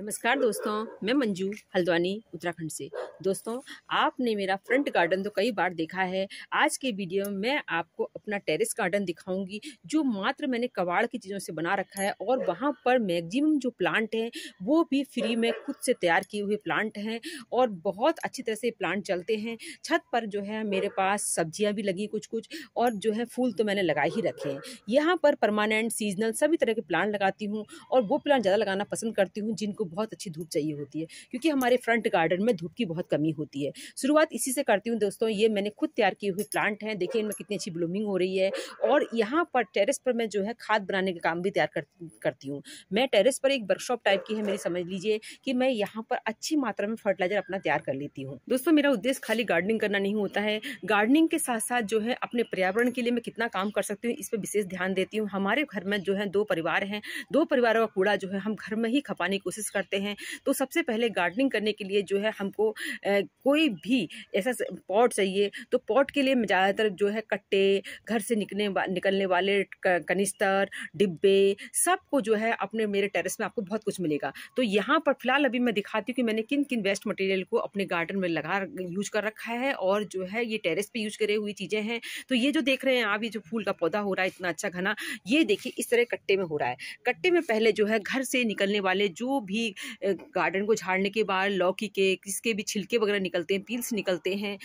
नमस्कार दोस्तों मैं मंजू हल्द्वानी उत्तराखंड से दोस्तों आपने मेरा फ्रंट गार्डन तो कई बार देखा है आज के वीडियो में मैं आपको अपना टेरेस गार्डन दिखाऊंगी जो मात्र मैंने कबाड़ की चीज़ों से बना रखा है और वहाँ पर मैक्सिमम जो प्लांट हैं वो भी फ्री में खुद से तैयार किए हुए प्लांट हैं और बहुत अच्छी तरह से प्लांट चलते हैं छत पर जो है मेरे पास सब्जियाँ भी लगी कुछ कुछ और जो है फूल तो मैंने लगा ही रखे हैं यहाँ पर परमानेंट सीजनल सभी तरह के प्लांट लगाती हूँ और वो प्लांट ज़्यादा लगाना पसंद करती हूँ जिनको बहुत अच्छी धूप चाहिए होती है क्योंकि हमारे फ्रंट गार्डन में धूप की बहुत कमी होती है शुरुआत इसी से करती हूँ दोस्तों ये मैंने खुद तैयार किए हुए प्लांट हैं देखिए इनमें कितनी अच्छी ब्लूमिंग हो रही है और यहाँ पर टेरेस पर मैं जो है खाद बनाने का काम भी तैयार कर, करती हूँ मैं टेरेस पर एक वर्कशॉप टाइप की है मेरी समझ लीजिए कि मैं यहाँ पर अच्छी मात्रा में फर्टिलाइजर अपना तैयार कर लेती हूँ दोस्तों मेरा उद्देश्य खाली गार्डनिंग करना नहीं होता है गार्डनिंग के साथ साथ जो है अपने पर्यावरण के लिए मैं कितना काम कर सकती हूँ इस पर विशेष ध्यान देती हूँ हमारे घर में जो है दो परिवार हैं दो परिवारों का कूड़ा जो है हम घर में ही खपाने की कोशिश यूज़ करते हैं तो सबसे पहले गार्डनिंग करने के लिए जो है हमको कोई भी ऐसा पॉट चाहिए तो पॉट के लिए ज़्यादातर जो है कट्टे घर से निकलने वा, निकलने वाले कनिस्तर डिब्बे सबको जो है अपने मेरे टेरेस में आपको बहुत कुछ मिलेगा तो यहाँ पर फिलहाल अभी मैं दिखाती हूँ कि मैंने किन किन वेस्ट मटेरियल को अपने गार्डन में लगा यूज कर रखा है और जो है ये टेरेस पे यूज करे हुई चीज़ें हैं तो ये जो देख रहे हैं आप ये जो फूल का पौधा हो रहा है इतना अच्छा घना ये देखिए इस तरह कट्टे में हो रहा है कट्टे में पहले जो है घर से निकलने वाले जो भी ही गार्डन को झाड़ने के बाद लौकी के किसके भी छिलके वगैरह निकलते हैं पील्स निकलते हैं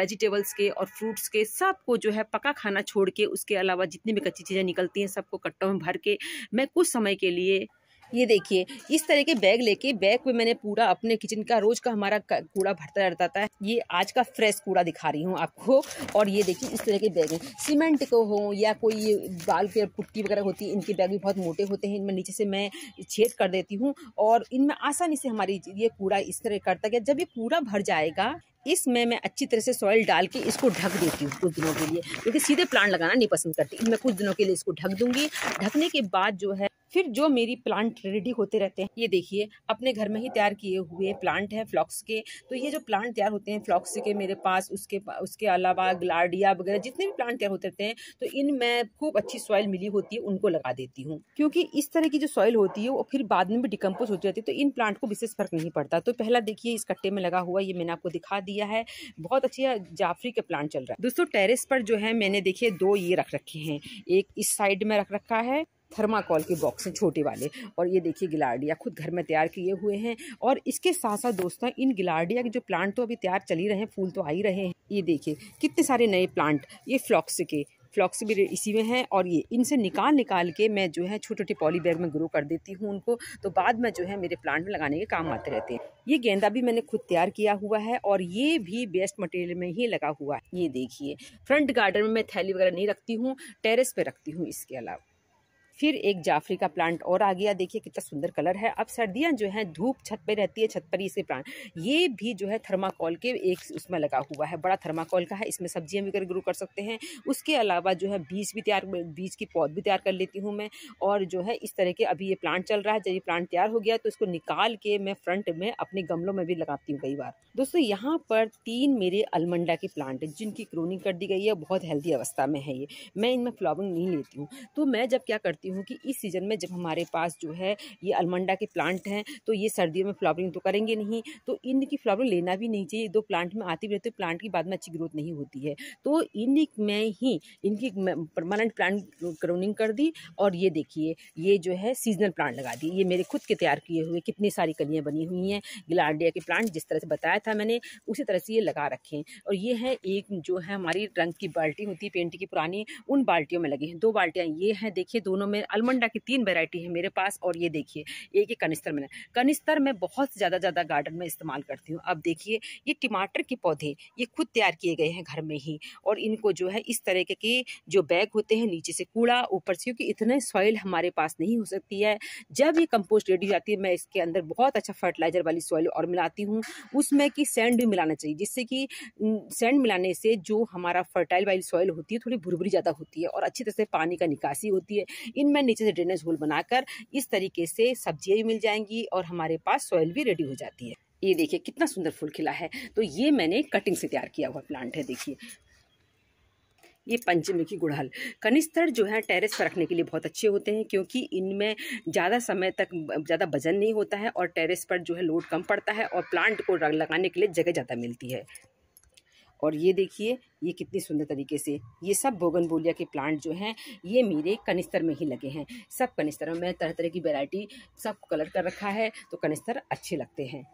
वेजिटेबल्स के और फ्रूट्स के सबको जो है पका खाना छोड़ के उसके अलावा जितनी भी कच्ची चीज़ें निकलती हैं सबको कट्टों में भर के मैं कुछ समय के लिए ये देखिए इस तरह के बैग लेके बैग में मैंने पूरा अपने किचन का रोज का हमारा कूड़ा भरता रहता है ये आज का फ्रेश कूड़ा दिखा रही हूँ आपको और ये देखिए इस तरह के बैग हैं सीमेंट को हो या कोई ये बाल के पुट्टी वगैरह होती है इनके बैग भी बहुत मोटे होते हैं इनमें नीचे से मैं छेद कर देती हूँ और इनमें आसानी से हमारी ये कूड़ा इस तरह करता गया जब ये पूरा भर जाएगा इसमें मैं अच्छी तरह से सॉइल डाल के इसको ढक देती हूँ कुछ दिनों के लिए क्योंकि सीधे प्लांट लगाना नहीं पसंद करती मैं कुछ दिनों के लिए इसको ढक दूंगी ढकने के बाद जो है फिर जो मेरी प्लांट रेडी होते रहते हैं ये देखिए अपने घर में ही तैयार किए हुए प्लांट हैं फ्लॉक्स के तो ये जो प्लांट तैयार होते हैं फ्लॉक्स के मेरे पास उसके उसके अलावा ग्लाडिया वगैरह जितने भी प्लांट तैयार होते रहते हैं तो इन मैं खूब अच्छी सॉइल मिली होती है उनको लगा देती हूँ क्योंकि इस तरह की जो सॉइल होती है वो फिर बाद में भी डिकम्पोज होती रहती है तो इन प्लांट को विशेष फर्क नहीं पड़ता तो पहला देखिए इस कट्टे में लगा हुआ ये मैंने आपको दिखा दिया है बहुत अच्छी जाफरी का प्लांट चल रहा है दोस्तों टेरिस पर जो है मैंने देखिए दो ये रख रखे हैं एक इस साइड में रख रखा है थर्माकोल के बॉक्स हैं छोटे वाले और ये देखिए गिलार्डिया खुद घर में तैयार किए हुए हैं और इसके साथ साथ दोस्तों इन गिलार्डिया के जो प्लांट तो अभी तैयार चल ही रहे हैं फूल तो आ ही रहे हैं ये देखिए कितने सारे नए प्लांट ये फ्लॉक्स के फ्लॉक्स भी इसी में हैं और ये इनसे निकाल निकाल के मैं जो है छोटे छोटे पॉली बैग में ग्रो कर देती हूँ उनको तो बाद में जो है मेरे प्लांट में लगाने के काम आते रहते हैं ये गेंदा भी मैंने खुद तैयार किया हुआ है और ये भी बेस्ट मटेरियल में ही लगा हुआ है ये देखिए फ्रंट गार्डन में मैं थैली वगैरह नहीं रखती हूँ टेरेस पर रखती हूँ इसके अलावा फिर एक जाफरी का प्लांट और आ गया देखिए कितना सुंदर कलर है अब सर्दियाँ जो है धूप छत पर रहती है छत पर ही इसके प्लांट ये भी जो है थर्माकोल के एक उसमें लगा हुआ है बड़ा थर्माकोल का है इसमें सब्जियां भी ग्रो कर सकते हैं उसके अलावा जो है बीज भी तैयार बीज की पौध भी तैयार कर लेती हूँ मैं और जो है इस तरह के अभी ये प्लांट चल रहा है जब ये प्लांट तैयार हो गया तो इसको निकाल के मैं फ्रंट में अपने गमलों में भी लगाती हूँ कई बार दोस्तों यहाँ पर तीन मेरे अलमंडा के प्लांट है जिनकी क्रोनिंग कर दी गई है बहुत हेल्दी अवस्था में है ये मैं इनमें फ्लावरिंग नहीं लेती हूँ तो मैं जब क्या करती चाहती हूँ कि इस सीज़न में जब हमारे पास जो है ये अलमंडा के प्लांट हैं तो ये सर्दियों में फ्लावरिंग तो करेंगे नहीं तो इनकी फ्लावरिंग लेना भी नहीं चाहिए दो प्लांट में आती भी रहती है प्लांट की बाद में अच्छी ग्रोथ नहीं होती है तो इन में ही इनकी परमानेंट प्लांट क्रोनिंग कर दी और ये देखिए ये जो है सीजनल प्लांट लगा दिए ये मेरे खुद के तैयार किए हुए कितनी सारी कलियाँ बनी हुई हैं गिलाडिया के प्लांट जिस तरह से बताया था मैंने उसी तरह से ये लगा रखे हैं और ये है एक जो है हमारी रंग की बाल्टी होती है पेंट की पुरानी उन बाल्टियों में लगी हैं दो बाल्टियाँ ये हैं देखिए दोनों में में अलमंडा की तीन वेराइटी है मेरे पास और ये देखिए एक ही कनिस्तर में कनिस्तर में बहुत ज़्यादा ज़्यादा गार्डन में इस्तेमाल करती हूँ अब देखिए ये टमाटर के पौधे ये खुद तैयार किए गए हैं घर में ही और इनको जो है इस तरीके के जो बैग होते हैं नीचे से कूड़ा ऊपर से क्योंकि इतने सॉइल हमारे पास नहीं हो सकती है जब ये कंपोस्ट रेडी हो जाती है मैं इसके अंदर बहुत अच्छा फर्टिलाइजर वाली सॉइल और मिलाती हूँ उसमें कि सेंड भी मिलाना चाहिए जिससे कि सेंड मिलाने से जो हमारा फर्टाइल वाली सॉइल होती है थोड़ी भुरभुरी ज़्यादा होती है और अच्छी तरह से पानी का निकासी होती है इन इनमें नीचे से ड्रेनेज होल बनाकर इस तरीके से सब्जियां भी मिल जाएंगी और हमारे पास सॉइल भी रेडी हो जाती है ये देखिए कितना सुंदर फूल खिला है तो ये मैंने कटिंग से तैयार किया हुआ प्लांट है देखिए ये पंचमुखी गुड़हल कनिस्तर जो है टेरेस पर रखने के लिए बहुत अच्छे होते हैं क्योंकि इनमें ज़्यादा समय तक ज़्यादा वजन नहीं होता है और टेरेस पर जो है लोड कम पड़ता है और प्लांट को लगाने के लिए जगह ज़्यादा मिलती है और ये देखिए ये कितनी सुंदर तरीके से ये सब बोगनबोलिया के प्लांट जो हैं ये मेरे कनिस्तर में ही लगे हैं सब कनिस्तर में तरह तरह की वेराइटी सब कलर कर रखा है तो कनिस्तर अच्छे लगते हैं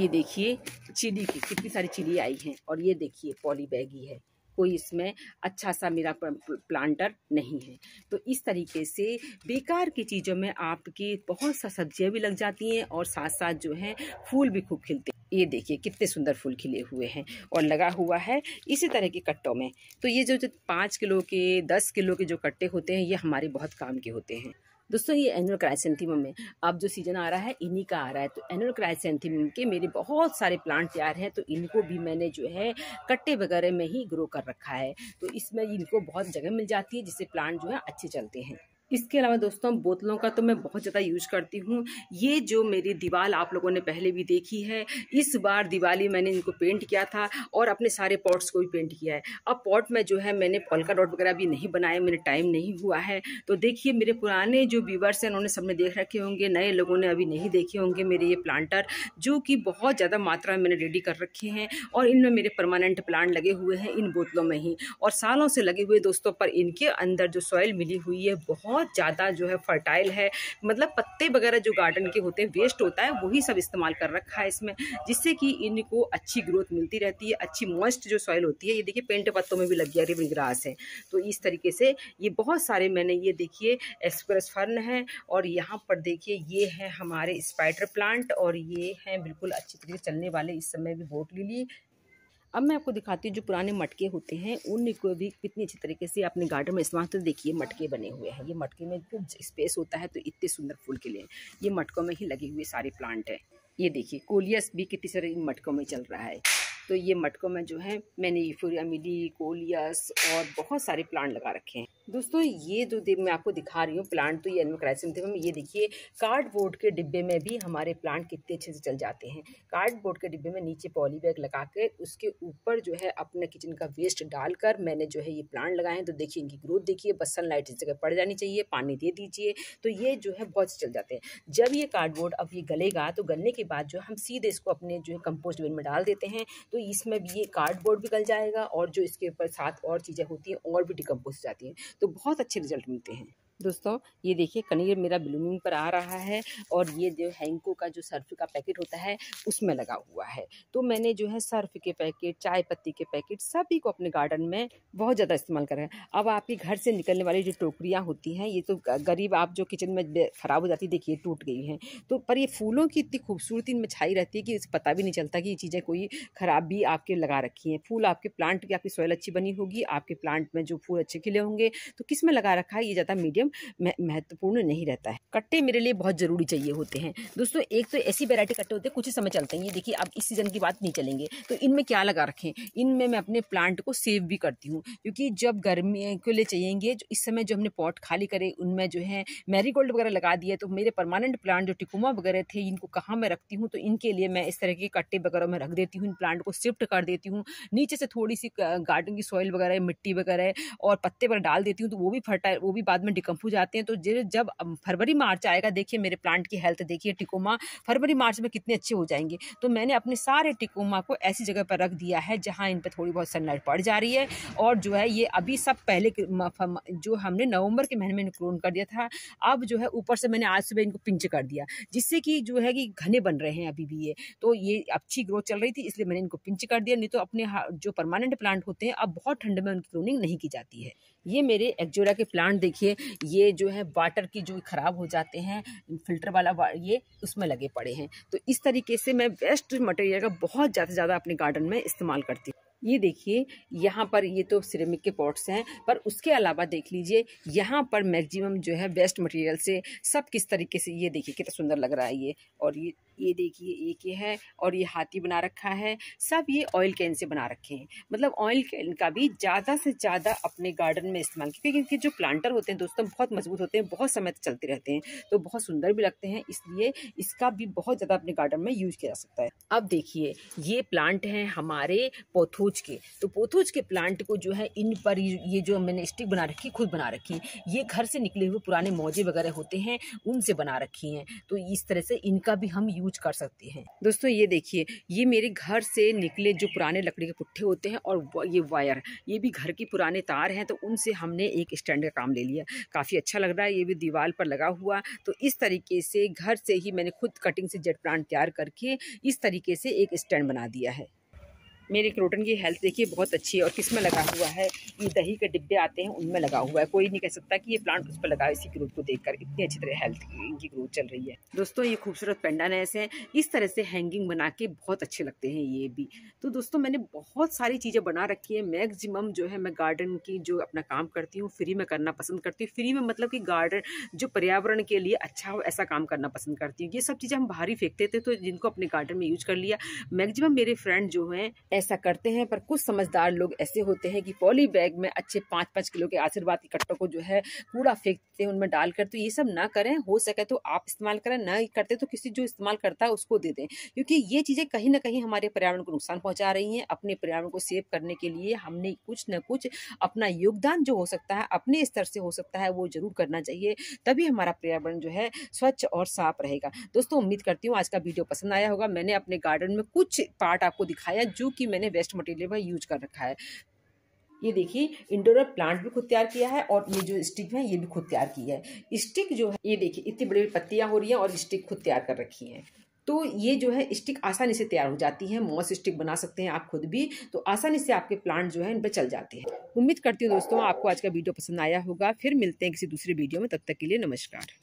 ये देखिए चिली की कितनी सारी चिली आई हैं और ये देखिए पॉली बैगी है कोई इसमें अच्छा सा मेरा प्लांटर नहीं है तो इस तरीके से बेकार की चीज़ों में आपकी बहुत सा सब्जियाँ भी लग जाती हैं और साथ साथ जो है फूल भी खूब खिलते हैं ये देखिए कितने सुंदर फूल खिले हुए हैं और लगा हुआ है इसी तरह के कट्टों में तो ये जो जो पाँच किलो के दस किलो के जो कट्टे होते हैं ये हमारे बहुत काम के होते हैं दोस्तों ये एनुअल क्राइसेंथीम में अब जो सीज़न आ रहा है इन्हीं का आ रहा है तो एनुअल क्राइसेंथीम के मेरे बहुत सारे प्लांट तैयार हैं तो इनको भी मैंने जो है कट्टे वगैरह में ही ग्रो कर रखा है तो इसमें इनको बहुत जगह मिल जाती है जिससे प्लांट जो है अच्छे चलते हैं इसके अलावा दोस्तों बोतलों का तो मैं बहुत ज़्यादा यूज करती हूँ ये जो मेरी दीवार आप लोगों ने पहले भी देखी है इस बार दिवाली मैंने इनको पेंट किया था और अपने सारे पॉट्स को भी पेंट किया है अब पॉट में जो है मैंने पलका डॉट वगैरह भी नहीं बनाया मेरे टाइम नहीं हुआ है तो देखिए मेरे पुराने जो व्यूवर्स हैं उन्होंने सबने देख रखे होंगे नए लोगों ने अभी नहीं देखे होंगे मेरे ये प्लांटर जो कि बहुत ज़्यादा मात्रा में मैंने रेडी कर रखे हैं और इनमें मेरे परमानेंट प्लांट लगे हुए हैं इन बोतलों में ही और सालों से लगे हुए दोस्तों पर इनके अंदर जो सॉइल मिली हुई है बहुत बहुत ज़्यादा जो है फर्टाइल है मतलब पत्ते वगैरह जो गार्डन के होते हैं वेस्ट होता है वही सब इस्तेमाल कर रखा है इसमें जिससे कि इनको अच्छी ग्रोथ मिलती रहती है अच्छी मॉइस्ट जो सॉइल होती है ये देखिए पेंट पत्तों में भी लग गया रिविंग ग्रास है तो इस तरीके से ये बहुत सारे मैंने ये देखिए एक्सप्रेस फर्न है और यहाँ पर देखिए ये है हमारे स्पाइडर प्लांट और ये हैं बिल्कुल अच्छी तरीके से चलने वाले इस समय भी बोट लिली अब मैं आपको दिखाती हूँ जो पुराने मटके होते हैं उन को भी कितनी अच्छी तरीके से अपने गार्डन में इस्तेमाल तो देखिए मटके बने हुए हैं ये मटके में खूब स्पेस होता है तो इतने सुंदर फूल के लिए ये मटकों में ही लगे हुए सारे प्लांट हैं ये देखिए कोलियस भी कितनी सारे इन मटकों में चल रहा है तो ये मटकों में जो है मैंने ये फिर मिली कोलियस और बहुत सारे प्लांट लगा रखे हैं दोस्तों ये जो मैं आपको दिखा रही हूँ प्लांट तो ये एनमोक्राइसियम थे ये देखिए कार्डबोर्ड के डिब्बे में भी हमारे प्लांट कितने अच्छे से चल जाते हैं कार्डबोर्ड के डिब्बे में नीचे पॉली बैग लगा कर उसके ऊपर जो है अपने किचन का वेस्ट डालकर मैंने जो है ये प्लांट लगाए हैं तो देखिए इनकी ग्रोथ देखिए बस सन लाइट इस जगह पड़ जानी चाहिए पानी दे दीजिए तो ये जो है बहुत चल जाते हैं जब ये कार्डबोर्ड अब ये गलेगा तो गलने के बाद जो हम सीधे इसको अपने जो है कंपोस्ट बिन में डाल देते हैं तो इसमें भी ये कार्डबोर्ड भी गल जाएगा और जो इसके ऊपर साथ और चीज़ें होती हैं और भी डिकम्पोज हो जाती हैं तो बहुत अच्छे रिजल्ट मिलते हैं दोस्तों ये देखिए कनेर मेरा ब्लूमिंग पर आ रहा है और ये जो हैंको का जो सर्फ का पैकेट होता है उसमें लगा हुआ है तो मैंने जो है सर्फ के पैकेट चाय पत्ती के पैकेट सभी को अपने गार्डन में बहुत ज़्यादा इस्तेमाल करें अब आपके घर से निकलने वाली जो टोकरियाँ होती हैं ये तो गरीब आप जो किचन में ख़राब हो जाती देखिए टूट गई हैं तो पर ये फूलों की इतनी खूबसूरती इनमें छाई रहती है कि इसे पता भी नहीं चलता कि ये चीज़ें कोई ख़राब भी आपके लगा रखी हैं फूल आपके प्लांट की आपकी सॉइल अच्छी बनी होगी आपके प्लांट में जो फूल अच्छे खिले होंगे तो किस में लगा रखा है ये ज़्यादा मीडियम सोडियम महत्वपूर्ण नहीं रहता है कट्टे मेरे लिए बहुत ज़रूरी चाहिए होते हैं दोस्तों एक तो ऐसी वेरायटी कट्टे होते हैं कुछ ही समय चलते हैं ये देखिए अब इस सीज़न की बात नहीं चलेंगे तो इनमें क्या लगा रखें इनमें मैं अपने प्लांट को सेव भी करती हूँ क्योंकि जब गर्मी के लिए चाहिएंगे जो इस समय जो हमने पॉट खाली करे उनमें जो है मैरीगोल्ड वगैरह लगा दिया तो मेरे परमानेंट प्लांट जो टिकुमा वगैरह थे इनको कहाँ मैं रखती हूँ तो इनके लिए मैं इस तरह के कट्टे वगैरह में रख देती हूँ इन प्लांट को शिफ्ट कर देती हूँ नीचे से थोड़ी सी गार्डन की सॉइल वगैरह मिट्टी वगैरह और पत्ते वगैरह डाल देती हूँ तो वो भी फर्टाइल वो भी बाद में डिकम कंफ्यूज जाते हैं तो जब फरवरी मार्च आएगा देखिए मेरे प्लांट की हेल्थ देखिए टिकोमा फरवरी मार्च में कितने अच्छे हो जाएंगे तो मैंने अपने सारे टिकोमा को ऐसी जगह पर रख दिया है जहाँ इन पर थोड़ी बहुत सनलाइट पड़ जा रही है और जो है ये अभी सब पहले जो हमने नवंबर के महीने में क्लोन कर दिया था अब जो है ऊपर से मैंने आज सुबह इनको पिंच कर दिया जिससे कि जो है कि घने बन रहे हैं अभी भी ये तो ये अच्छी ग्रोथ चल रही थी इसलिए मैंने इनको पिंच कर दिया नहीं तो अपने जो परमानेंट प्लांट होते हैं अब बहुत ठंड में उनकी क्लोनिंग नहीं की जाती है ये मेरे एक्जोरा के प्लांट देखिए ये जो है वाटर की जो ख़राब हो जाते हैं फिल्टर वाला ये उसमें लगे पड़े हैं तो इस तरीके से मैं वेस्ट मटेरियल का बहुत ज़्यादा से ज़्यादा अपने गार्डन में इस्तेमाल करती हूँ ये देखिए यहाँ पर ये तो सिरेमिक के पॉट्स हैं पर उसके अलावा देख लीजिए यहाँ पर मैक्सिमम जो है वेस्ट मटेरियल से सब किस तरीके से ये देखिए कितना सुंदर लग रहा है ये और ये ये देखिए एक ये है और ये हाथी बना रखा है सब ये ऑयल कैन से बना रखे हैं मतलब ऑयल कैन का भी ज़्यादा से ज़्यादा अपने गार्डन में इस्तेमाल क्योंकि इनके जो प्लांटर होते हैं दोस्तों बहुत मजबूत होते हैं बहुत समय तक चलते रहते हैं तो बहुत सुंदर भी लगते हैं इसलिए इसका भी बहुत ज़्यादा अपने गार्डन में यूज किया जा सकता है अब देखिए ये प्लांट हैं हमारे पोथोज के तो पोथोज के प्लांट को जो है इन पर ये जो मैंने स्टिक बना रखी खुद बना रखी ये घर से निकले हुए पुराने मौजे वगैरह होते हैं उनसे बना रखी हैं तो इस तरह से इनका भी हम यूज यूज कर सकते हैं दोस्तों ये देखिए ये मेरे घर से निकले जो पुराने लकड़ी के पुट्ठे होते हैं और ये वायर ये भी घर की पुराने तार हैं तो उनसे हमने एक स्टैंड का काम ले लिया काफ़ी अच्छा लग रहा है ये भी दीवार पर लगा हुआ तो इस तरीके से घर से ही मैंने खुद कटिंग से जेट प्लांट तैयार करके इस तरीके से एक स्टैंड बना दिया है मेरे क्रोटन की हेल्थ देखिए बहुत अच्छी है और किस में लगा हुआ है ये दही के डिब्बे आते हैं उनमें लगा हुआ है कोई नहीं कह सकता कि ये प्लांट उस पर लगा इसी ग्रोथ को देखकर इतनी अच्छी तरह हेल्थ इनकी ग्रोथ चल रही है दोस्तों ये खूबसूरत ऐसे हैं इस तरह से हैंगिंग बना के बहुत अच्छे लगते हैं ये भी तो दोस्तों मैंने बहुत सारी चीज़ें बना रखी है मैक्सिमम जो है मैं गार्डन की जो अपना काम करती हूँ फ्री में करना पसंद करती हूँ फ्री में मतलब कि गार्डन जो पर्यावरण के लिए अच्छा हो ऐसा काम करना पसंद करती हूँ ये सब चीज़ें हम बाहर ही फेंकते थे तो जिनको अपने गार्डन में यूज कर लिया मैक्सिमम मेरे फ्रेंड जो हैं ऐसा करते हैं पर कुछ समझदार लोग ऐसे होते हैं कि पॉली बैग में अच्छे पाँच पाँच किलो के आशीर्वाद के कट्टों को जो है कूड़ा फेंकते हैं उनमें डालकर तो ये सब ना करें हो सके तो आप इस्तेमाल करें ना करते तो किसी जो इस्तेमाल करता है उसको दे दें क्योंकि ये चीज़ें कहीं ना कहीं हमारे पर्यावरण को नुकसान पहुँचा रही हैं अपने पर्यावरण को सेव करने के लिए हमने कुछ न कुछ अपना योगदान जो हो सकता है अपने स्तर से हो सकता है वो जरूर करना चाहिए तभी हमारा पर्यावरण जो है स्वच्छ और साफ रहेगा दोस्तों उम्मीद करती हूँ आज का वीडियो पसंद आया होगा मैंने अपने गार्डन में कुछ पार्ट आपको दिखाया जो कि कि मैंने वेस्ट मटेरियल में यूज कर रखा है ये देखिए इंडोर प्लांट भी खुद तैयार किया है और ये जो स्टिक है ये भी खुद तैयार की है स्टिक जो है ये देखिए इतनी बड़ी पत्तियां हो रही हैं और स्टिक खुद तैयार कर रखी हैं तो ये जो है स्टिक आसानी से तैयार हो जाती है मॉस स्टिक बना सकते हैं आप खुद भी तो आसानी से आपके प्लांट जो है इन पर चल जाते हैं उम्मीद करती हूँ दोस्तों आपको आज का वीडियो पसंद आया होगा फिर मिलते हैं किसी दूसरे वीडियो में तब तक के लिए नमस्कार